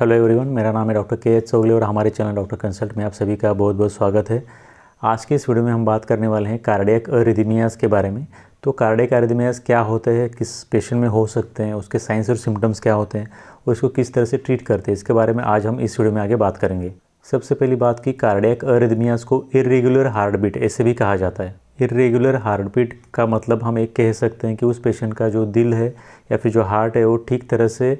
Hello everyone मेरा नाम है डॉक्टर के एच चौगले और हमारे चैनल डॉक्टर कंसल्ट में आप सभी का बहुत बहुत स्वागत है आज के इस वीडियो में हम बात करने वाले हैं कार्डियक अरिदिमियाज के बारे में तो कार्डियक अरिदिमियाज क्या होते हैं किस पेशेंट में हो सकते हैं उसके साइंस और सिम्टम्स क्या होते हैं और इसको किस तरह से ट्रीट करते हैं इसके बारे में आज हम इस वीडियो में आगे बात करेंगे सबसे पहली बात की कार्डियक अरिदिमियाज को इरेगुलर हार्ट बीट ऐसे भी कहा जाता है इरेगुलर हार्ट बीट का मतलब हम एक कह सकते हैं कि उस पेशेंट का जो दिल है या फिर जो हार्ट है वो ठीक तरह से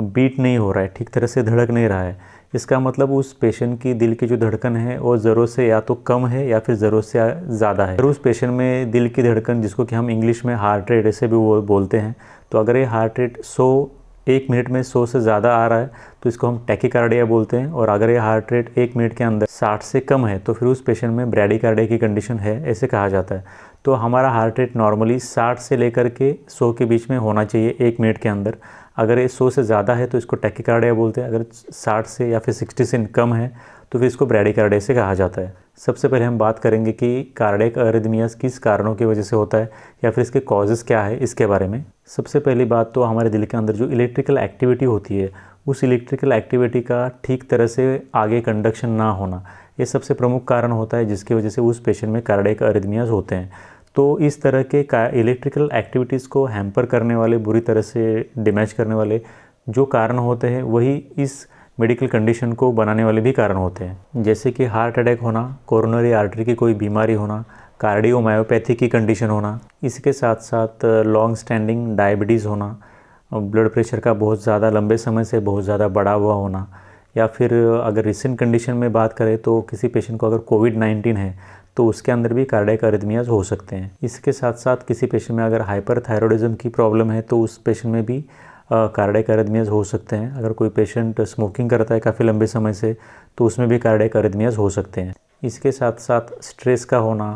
बीट नहीं हो रहा है ठीक तरह से धड़क नहीं रहा है इसका मतलब उस पेशेंट की दिल की जो धड़कन है वो ज़रूरत से या तो कम है या फिर ज़रूरत से ज़्यादा है उस पेशेंट में दिल की धड़कन जिसको कि हम इंग्लिश में हार्ट रेट ऐसे भी वो बोलते हैं तो अगर ये हार्ट रेट सौ एक मिनट में सौ से ज़्यादा आ रहा है तो इसको हम टैकिकार्डिया बोलते हैं और अगर ये हार्ट रेट एक मिनट के अंदर साठ से कम है तो फिर उस पेशेंट में ब्रैडिकार्डिया की कंडीशन है ऐसे कहा जाता है तो हमारा हार्ट रेट नॉर्मली 60 से लेकर के 100 के बीच में होना चाहिए एक मिनट के अंदर अगर ये 100 से ज़्यादा है तो इसको टैकिकार्डिया बोलते हैं अगर 60 से या फिर 60 से कम है तो फिर इसको ब्रेडिकार्डिया से कहा जाता है सबसे पहले हम बात करेंगे कि कार्डिक अरिदमियाज किस कारणों की वजह से होता है या फिर इसके कॉजेज़ क्या है इसके बारे में सबसे पहली बात तो हमारे दिल के अंदर जो इलेक्ट्रिकल एक्टिविटी होती है उस इलेक्ट्रिकल एक्टिविटी का ठीक तरह से आगे कंडक्शन ना होना ये सबसे प्रमुख कारण होता है जिसकी वजह से उस पेशेंट में कार्डिक अरिदमियाज होते हैं तो इस तरह के इलेक्ट्रिकल एक्टिविटीज़ को हैम्पर करने वाले बुरी तरह से डिमेज करने वाले जो कारण होते हैं वही इस मेडिकल कंडीशन को बनाने वाले भी कारण होते हैं जैसे कि हार्ट अटैक होना कोरोनरी आर्टरी की कोई बीमारी होना कार्डियोमायोपैथी की कंडीशन होना इसके साथ साथ लॉन्ग स्टैंडिंग डायबिटीज़ होना ब्लड प्रेशर का बहुत ज़्यादा लंबे समय से बहुत ज़्यादा बढ़ा हुआ होना या फिर अगर रिसेंट कंडीशन में बात करें तो किसी पेशेंट को अगर कोविड नाइन्टीन है तो उसके अंदर भी कार्डियक अरिदमियाज हो सकते हैं इसके साथ साथ किसी पेशेंट में अगर हाइपर थायरोडिज्म की प्रॉब्लम है तो उस पेशेंट में भी कार्डियक अरिदमियाज हो सकते हैं अगर कोई पेशेंट स्मोकिंग करता है काफ़ी लंबे समय से तो उसमें भी कार्डियक अरिदमियाज हो सकते हैं इसके साथ साथ स्ट्रेस का होना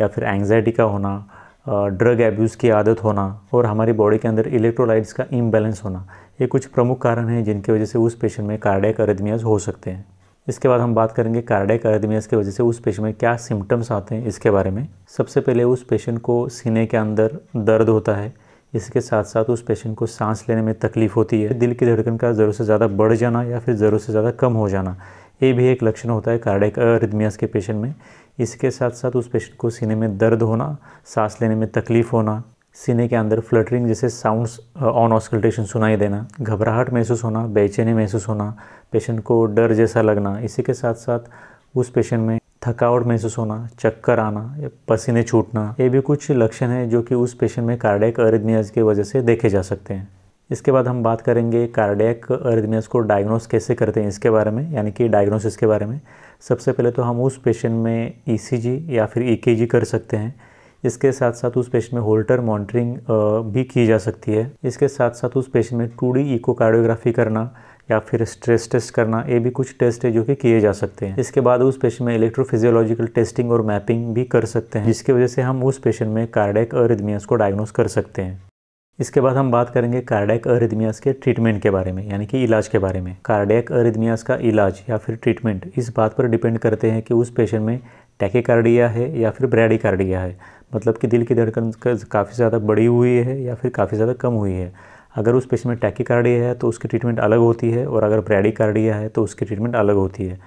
या फिर एंग्जाइटी का होना ड्रग एब्यूज़ की आदत होना और हमारी बॉडी के अंदर इलेक्ट्रोलाइट्स का इम्बैलेंस होना ये कुछ प्रमुख कारण हैं जिनकी वजह से उस पेशेंट में कार्डियक अरेदमियाज़ हो सकते हैं इसके बाद हम बात करेंगे कार्डियक अरेदमियाज़ की वजह से उस पेशेंट में क्या सिम्टम्स आते हैं इसके बारे में सबसे पहले उस पेशेंट को सीने के अंदर दर्द होता है इसके साथ साथ उस पेशेंट को सांस लेने में तकलीफ़ होती है दिल की धड़कन का ज़रूर से ज़्यादा बढ़ जाना या फिर ज़रूर से ज़्यादा कम हो जाना ये भी एक लक्षण होता है कार्डिक अरिदमियाज के पेशेंट में इसके साथ साथ उस पेशेंट को सीने में दर्द होना सांस लेने में तकलीफ़ होना सीने के अंदर फ्लटरिंग जैसे साउंड्स ऑन ऑस्कल्टेशन सुनाई देना घबराहट महसूस होना बेचैनी महसूस होना पेशेंट को डर जैसा लगना इसी के साथ साथ उस पेशेंट में थकावट महसूस होना चक्कर आना या पसीने छूटना ये भी कुछ लक्षण हैं जो कि उस पेशेंट में कार्डियक अरिदमियाज की वजह से देखे जा सकते हैं इसके बाद हम बात करेंगे कार्डियक अरिदमियास को डायग्नोस कैसे करते हैं इसके बारे में यानी कि डायग्नोसिस के बारे में सबसे पहले तो हम उस पेशेंट में ईसीजी e या फिर ईकेजी e कर सकते हैं इसके साथ साथ उस पेशेंट में होल्टर मॉनिटरिंग भी की जा सकती है इसके साथ साथ उस पेशेंट में टू डी इकोकार्डियोग्राफी करना या फिर स्ट्रेस टेस्ट करना ये भी कुछ टेस्ट है जो कि किए जा सकते हैं इसके बाद उस पेशेंट में इलेक्ट्रोफिजियोलॉजिकल टेस्टिंग और मैपिंग भी कर सकते हैं जिसकी वजह से हम उस पेशेंट में कार्डेक अरिदमियस को डायग्नोस कर सकते हैं इसके बाद हम बात करेंगे कार्डियक अरिदमियाज के ट्रीटमेंट के बारे में यानी कि इलाज के बारे में कार्डियक अरिदमियाज का इलाज या फिर ट्रीटमेंट इस बात पर डिपेंड करते हैं कि उस पेशेंट में टैकेकार्डिया है या फिर ब्रैडिकार्डिया है मतलब कि दिल की धड़कन काफ़ी ज़्यादा बढ़ी हुई है या फिर काफ़ी ज़्यादा कम हुई है अगर उस पेशेंट में टैकेकार्डिया है तो उसकी ट्रीटमेंट अलग होती है और अगर ब्रैडिकार्डिया है तो उसकी ट्रीटमेंट अलग होती है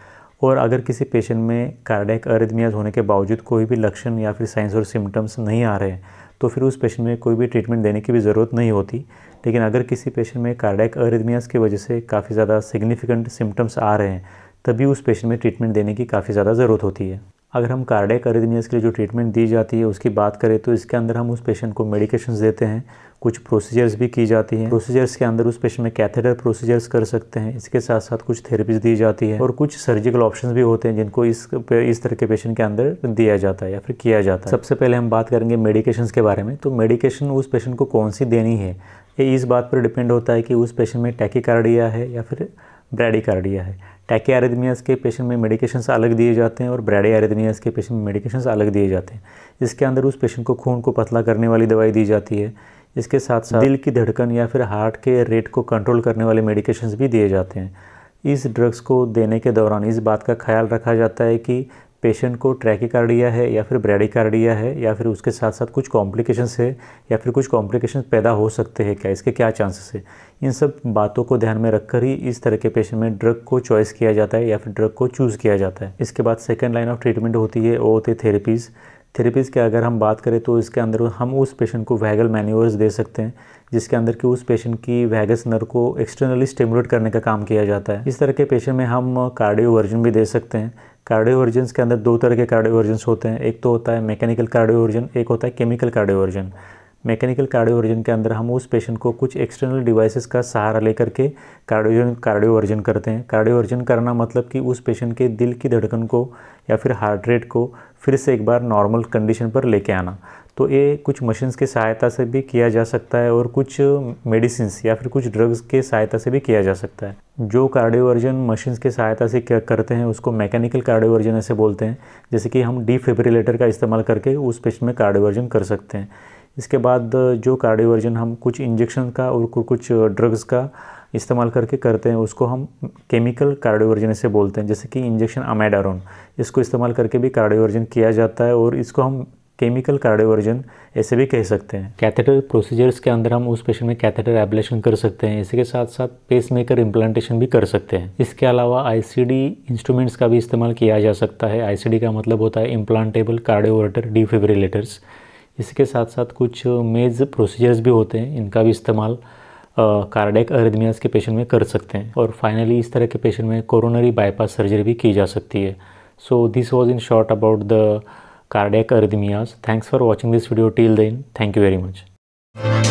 और अगर किसी पेशेंट में कार्डियक अरिदमियाज होने के बावजूद कोई भी लक्षण या फिर साइंस और सिम्टम्स नहीं आ रहे हैं तो फिर उस पेशेंट में कोई भी ट्रीटमेंट देने की भी ज़रूरत नहीं होती लेकिन अगर किसी पेशेंट में कार्डैक अरिदमियास की वजह से काफ़ी ज़्यादा सिग्निफिकेंट सिम्टम्स आ रहे हैं तभी उस पेशेंट में ट्रीटमेंट देने की काफ़ी ज़्यादा ज़रूरत होती है अगर हम कार्डियक अरिदमियास के लिए जो ट्रीटमेंट दी जाती है उसकी बात करें तो इसके अंदर हम उस पेशेंट को मेडिकेशंस देते हैं कुछ प्रोसीजर्स भी की जाती हैं प्रोसीजर्स के अंदर उस पेशेंट में कैथेटर प्रोसीजर्स कर सकते हैं इसके साथ साथ कुछ थेरेपीज दी जाती है और कुछ सर्जिकल ऑप्शन भी होते हैं जिनको इस इस तरह के पेशेंट के अंदर दिया जाता है या फिर किया जाता है सबसे पहले हम बात करेंगे मेडिकेशन के बारे में तो मेडिकेशन उस पेशेंट को कौन सी देनी है ये इस बात पर डिपेंड होता है कि उस पेशेंट में टैकी है या फिर कार्डिया है टैके टैकियारिदमियास के पेशेंट में मेडिकेशंस अलग दिए जाते हैं और ब्रैडियारिदमियास के पेशेंट में मेडिकेशंस अलग दिए जाते हैं इसके अंदर उस पेशेंट को खून को पतला करने वाली दवाई दी जाती है इसके साथ साथ दिल की धड़कन या फिर हार्ट के रेट को कंट्रोल करने वाले मेडिकेशंस भी दिए जाते हैं इस ड्रग्स को देने के दौरान इस बात का ख्याल रखा जाता है कि पेशेंट को ट्रैकिकार्डिया है या फिर ब्रेडिकार्डिया है या फिर उसके साथ साथ कुछ कॉम्प्लिकेशंस है या फिर कुछ कॉम्प्लिकेशन पैदा हो सकते हैं क्या इसके क्या चांसेस है इन सब बातों को ध्यान में रखकर ही इस तरह के पेशेंट में ड्रग को चॉइस किया जाता है या फिर ड्रग को चूज़ किया जाता है इसके बाद सेकेंड लाइन ऑफ ट्रीटमेंट होती है वो होती है थेरेपीज़ थेरेपीज़ के अगर हम बात करें तो इसके अंदर हम उस पेशेंट को वैगल मैन्यूवर्स दे सकते हैं जिसके अंदर कि उस पेशेंट की वैगस नर को एक्सटर्नली स्टिमुलेट करने का काम किया जाता है इस तरह के पेशेंट में हम कार्डियोवर्जन भी दे सकते हैं कार्डियोवर्जन के अंदर दो तरह के कार्डियोवर्जन होते हैं एक तो होता है मैकेनिकल कार्डियोवर्जन एक होता है केमिकल कार्डियोवर्जन मैकेनिकल कार्डियोवर्जन के अंदर हम उस पेशेंट को कुछ एक्सटर्नल डिवाइसेस का सहारा लेकर के कार्डियोजन कार्डियोवर्जन करते हैं कार्डियोवर्जन करना मतलब कि उस पेशेंट के दिल की धड़कन को या फिर हार्ट रेट को फिर से एक बार नॉर्मल कंडीशन पर लेके आना तो ये कुछ मशीन्स की सहायता से भी किया जा सकता है और कुछ मेडिसिन या फिर कुछ ड्रग्स के सहायता से भी किया जा सकता है जो कार्डियोवर्जन मशीन्स के सहायता से करते हैं उसको मैकेनिकल कार्डियोवर्जन ऐसे बोलते हैं जैसे कि हम डीफेब्रिलेटर का इस्तेमाल करके उस पेशेंट में कार्डियोवर्जन कर सकते हैं इसके बाद जो कार्डियोवर्जन हम कुछ इंजेक्शन का और कुछ ड्रग्स का इस्तेमाल करके करते हैं उसको हम केमिकल कार्डियोवर्जन से बोलते हैं जैसे कि इंजेक्शन अमेडारोन इसको इस्तेमाल करके भी कार्डियोवर्जन किया जाता है और इसको हम केमिकल कार्डियोवर्जन ऐसे भी कह सकते हैं कैथेटर प्रोसीजर्स के अंदर हम उस पेशेंट में कैथेटर एबलेशन कर सकते हैं इसी के साथ साथ पेस मेकर इम्प्लांटेशन भी कर सकते हैं इसके अलावा आईसीडी इंस्ट्रूमेंट्स का भी इस्तेमाल किया जा सकता है आईसीडी का मतलब होता है इम्प्लांटेबल कार्डियोवर्टर डिफिब्रिलेटर्स इसके साथ साथ कुछ मेज प्रोसीजर्स भी होते हैं इनका भी इस्तेमाल कार्डेक अरिदमियाज के पेशेंट में कर सकते हैं और फाइनली इस तरह के पेशेंट में कोरोनरी बाईपास सर्जरी भी की जा सकती है so this was in short about the cardiac arrhythmias. Thanks for watching this video till then. Thank you very much